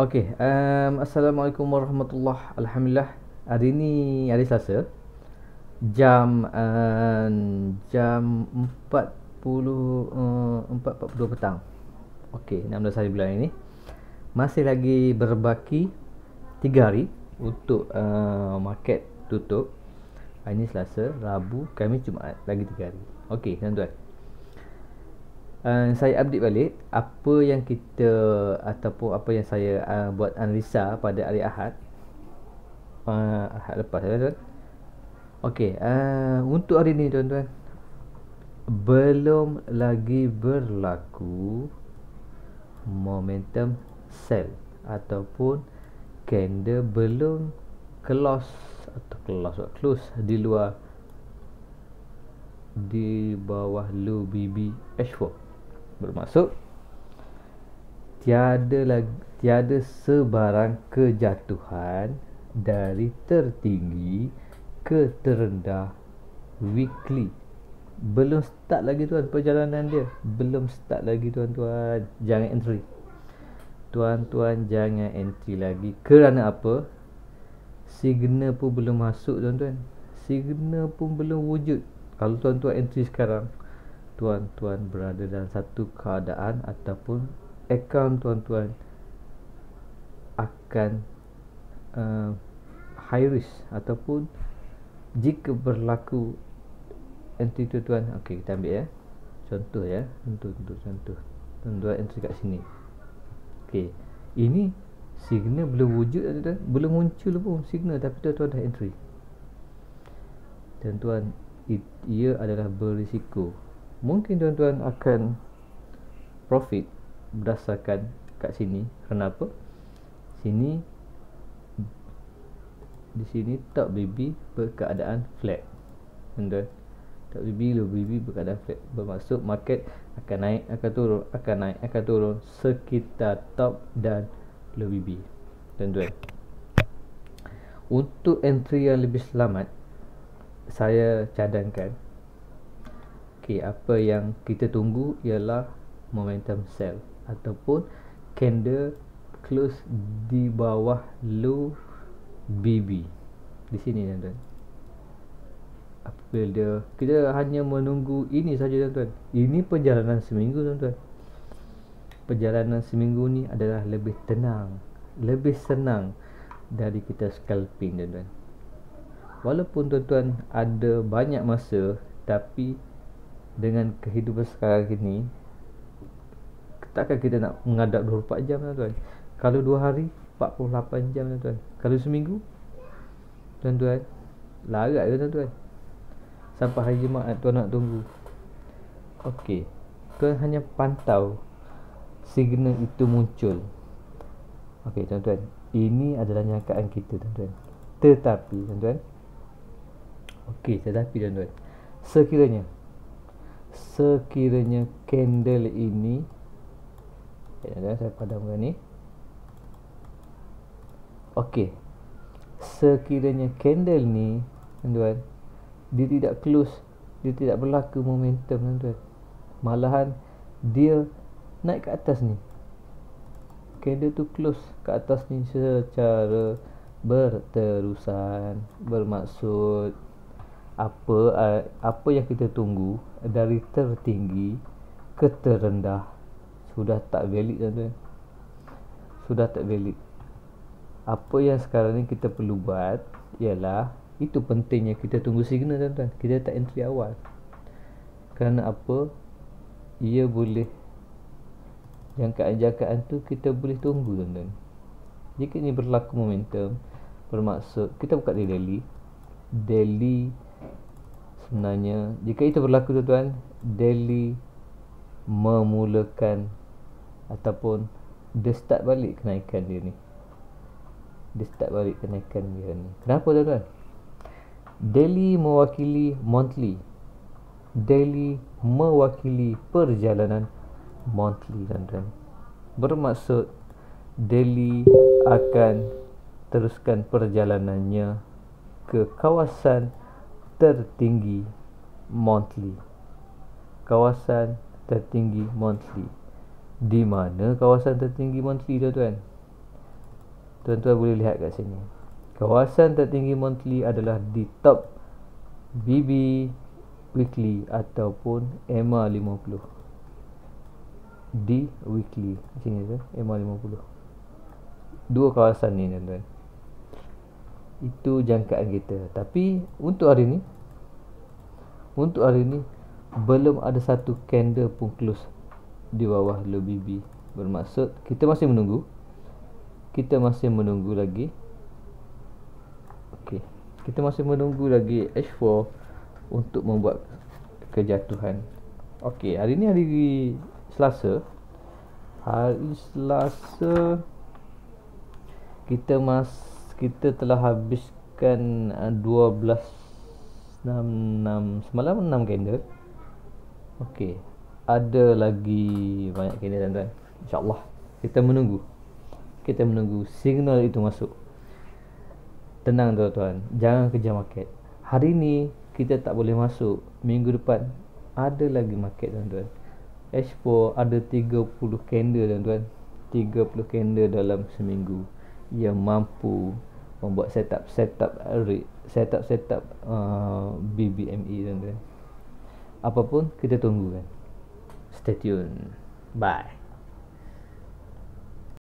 Okey, um, Assalamualaikum warahmatullahi wabarakatuh. Alhamdulillah. Hari ini hari Selasa. Jam um, jam 40 um, 4.42 petang. Okey, 16 hari bulan ini. Masih lagi berbaki 3 hari untuk uh, market tutup. Hari ini Selasa, Rabu, Khamis, Jumaat. Lagi 3 hari. Okey, tuan-tuan uh, saya update balik apa yang kita ataupun apa yang saya uh, buat analisa pada hari Ahad. Uh, ahad lepas ya tuan. Okey, uh, untuk hari ini tuan-tuan belum lagi berlaku momentum sell ataupun candle belum close atau close close di luar di bawah low BB H4 bermaksud tiada lagi tiada sebarang kejatuhan dari tertinggi ke terendah weekly belum start lagi tuan perjalanan dia belum start lagi tuan-tuan jangan entry tuan-tuan jangan entry lagi kerana apa signal pun belum masuk tuan-tuan signal pun belum wujud kalau tuan-tuan entry sekarang tuan-tuan berada dalam satu keadaan ataupun akaun tuan-tuan akan uh, high risk ataupun jika berlaku entry tuan-tuan okey kita ambil ya contoh ya contoh contoh contoh tuan-tuan entry kat sini okey ini signal belum wujud tuan-tuan belum muncul pun signal tapi tuan-tuan dah entry tuan-tuan ia adalah berisiko mungkin tuan-tuan akan profit berdasarkan kat sini kenapa sini di sini top baby berkeadaan flat tuan-tuan top baby low baby berkeadaan flat bermaksud market akan naik akan turun akan naik akan turun sekitar top dan low baby tuan-tuan untuk entry yang lebih selamat saya cadangkan Okey, apa yang kita tunggu ialah momentum sell ataupun candle close di bawah low BB di sini tuan-tuan. Apabila dia kita hanya menunggu ini saja tuan-tuan. Ini perjalanan seminggu tuan-tuan. Perjalanan seminggu ni adalah lebih tenang, lebih senang dari kita scalping tuan-tuan. Walaupun tuan-tuan ada banyak masa tapi dengan kehidupan sekarang ini takkan kita nak mengadap 24 jam lah tuan kalau dua hari 48 jam lah tuan kalau seminggu tuan-tuan larat tuan-tuan sampai hari Jumaat tuan nak tunggu ok tuan hanya pantau signal itu muncul ok tuan-tuan ini adalah nyakaan kita tuan-tuan tetapi tuan-tuan ok tetapi tuan-tuan sekiranya sekiranya candle ini ya kan, saya padamkan ni okey sekiranya candle ni tuan dia tidak close dia tidak berlaku momentum tuan-tuan malahan dia naik ke atas ni candle tu close ke atas ni secara berterusan bermaksud apa uh, apa yang kita tunggu dari tertinggi ke terendah sudah tak valid tuan-tuan. Sudah tak valid. Apa yang sekarang ni kita perlu buat ialah itu pentingnya kita tunggu signal tuan-tuan. Kita tak entry awal. Kerana apa? Ia boleh yang jangkaan tu kita boleh tunggu tuan-tuan. Jika ini berlaku momentum bermaksud kita buka di daily daily sebenarnya jika itu berlaku tuan-tuan Delhi memulakan ataupun dia start balik kenaikan dia ni dia start balik kenaikan dia ni kenapa tuan-tuan Delhi mewakili monthly Delhi mewakili perjalanan monthly tuan-tuan bermaksud Delhi akan teruskan perjalanannya ke kawasan tertinggi monthly kawasan tertinggi monthly di mana kawasan tertinggi monthly tuan-tuan tuan-tuan boleh lihat kat sini kawasan tertinggi monthly adalah di top BB weekly ataupun EMA 50 di weekly sini tu EMA 50 dua kawasan ni tuan-tuan itu jangkaan kita tapi untuk hari ni untuk hari ni belum ada satu candle pun close di bawah low BB bermaksud kita masih menunggu kita masih menunggu lagi okey kita masih menunggu lagi H4 untuk membuat kejatuhan okey hari ni hari Selasa hari Selasa kita masih kita telah habiskan 12 eh, 6 semalam 6 candle okey ada lagi banyak candle tuan-tuan insyaallah kita menunggu kita menunggu signal itu masuk tenang tuan-tuan jangan kejar market hari ni kita tak boleh masuk minggu depan ada lagi market tuan-tuan H4 ada 30 candle tuan-tuan 30 candle dalam seminggu yang mampu membuat setup setup rig setup setup uh, BBME dan tuan apapun kita tunggu kan stay tune bye